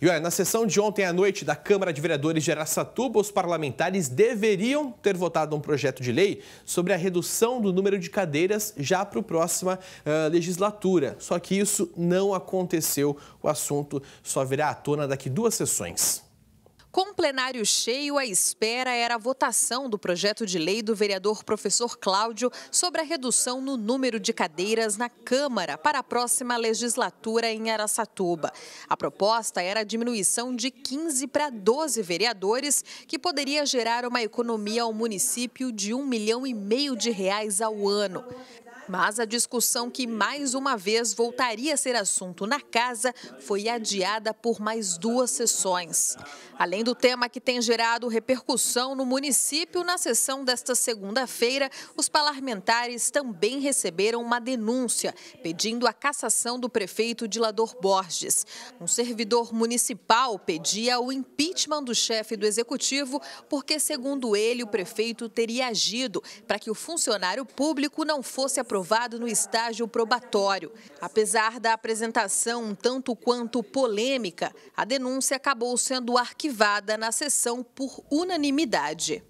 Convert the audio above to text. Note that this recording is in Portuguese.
E olha, na sessão de ontem à noite da Câmara de Vereadores de Aracatuba, os parlamentares deveriam ter votado um projeto de lei sobre a redução do número de cadeiras já para a próxima uh, legislatura. Só que isso não aconteceu. O assunto só virá à tona daqui duas sessões. Com o plenário cheio, a espera era a votação do projeto de lei do vereador professor Cláudio sobre a redução no número de cadeiras na Câmara para a próxima legislatura em Araçatuba. A proposta era a diminuição de 15 para 12 vereadores, que poderia gerar uma economia ao município de um milhão e meio de reais ao ano. Mas a discussão que mais uma vez voltaria a ser assunto na casa foi adiada por mais duas sessões. Além do tema que tem gerado repercussão no município, na sessão desta segunda-feira, os parlamentares também receberam uma denúncia pedindo a cassação do prefeito Dilador Borges. Um servidor municipal pedia o impeachment do chefe do executivo porque, segundo ele, o prefeito teria agido para que o funcionário público não fosse apresentado aprovado no estágio probatório. Apesar da apresentação um tanto quanto polêmica, a denúncia acabou sendo arquivada na sessão por unanimidade.